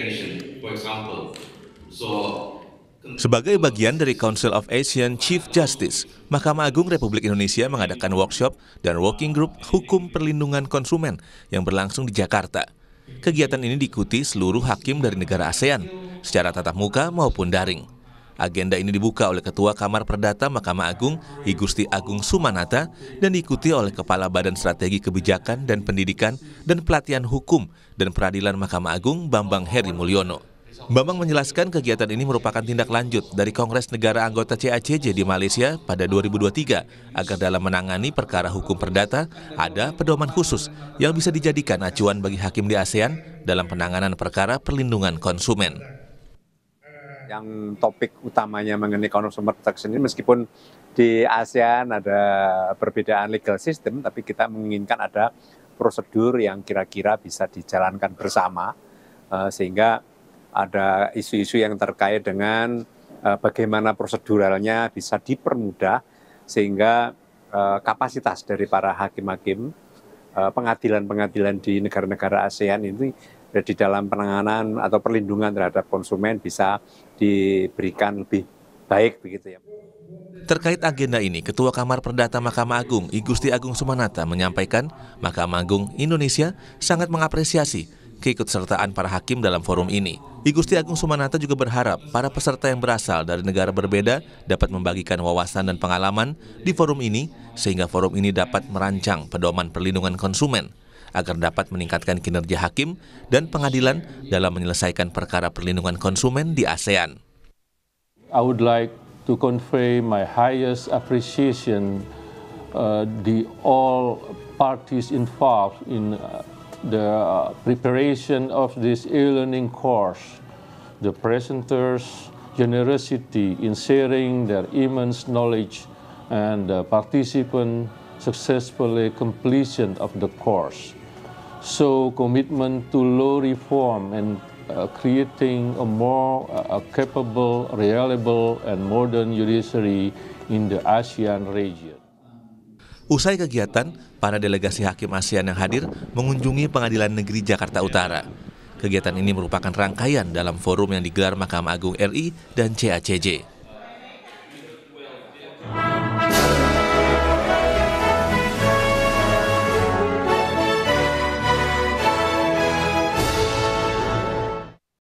Kan- Sebagai bagian dari Council of Asian Chief Justice, Mahkamah Agung Republik Indonesia mengadakan workshop dan working group hukum perlindungan konsumen yang berlangsung di Jakarta. Kegiatan ini diikuti seluruh hakim dari negara ASEAN, secara tatap muka maupun daring. Agenda ini dibuka oleh Ketua Kamar Perdata Mahkamah Agung, I Gusti Agung Sumanata, dan diikuti oleh Kepala Badan Strategi Kebijakan dan Pendidikan dan Pelatihan Hukum dan Peradilan Mahkamah Agung, Bambang Heri Mulyono. Bambang menjelaskan kegiatan ini merupakan tindak lanjut dari Kongres Negara Anggota CACJ di Malaysia pada 2023 agar dalam menangani perkara hukum perdata ada pedoman khusus yang bisa dijadikan acuan bagi hakim di ASEAN dalam penanganan perkara perlindungan konsumen yang topik utamanya mengenai consumer protection ini meskipun di ASEAN ada perbedaan legal system tapi kita menginginkan ada prosedur yang kira-kira bisa dijalankan bersama eh, sehingga ada isu-isu yang terkait dengan eh, bagaimana proseduralnya bisa dipermudah sehingga eh, kapasitas dari para hakim-hakim pengadilan-pengadilan di negara-negara ASEAN ini Eh, di dalam penanganan atau perlindungan terhadap konsumen bisa diberikan lebih baik begitu ya. Terkait agenda ini, Ketua Kamar Perdata Mahkamah Agung, I Gusti Agung Sumanata, menyampaikan Mahkamah Agung Indonesia sangat mengapresiasi keikutsertaan para hakim dalam forum ini. I Gusti Agung Sumanata juga berharap para peserta yang berasal dari negara berbeda dapat membagikan wawasan dan pengalaman di forum ini, sehingga forum ini dapat merancang pedoman perlindungan konsumen agar dapat meningkatkan kinerja hakim dan pengadilan dalam menyelesaikan perkara perlindungan konsumen di ASEAN. I would like to convey my highest appreciation uh, the all parties involved in uh, the uh, preparation of this e-learning course, the presenters' generosity in sharing their immense knowledge and the uh, participant successfully completion of the course. So commitment to law reform and uh, creating a more uh, capable, reliable, and modern judiciary in the ASEAN region. Usai kegiatan, para delegasi hakim ASEAN yang hadir mengunjungi Pengadilan Negeri Jakarta Utara. Kegiatan ini merupakan rangkaian dalam forum yang digelar Mahkamah Agung RI dan CACJ.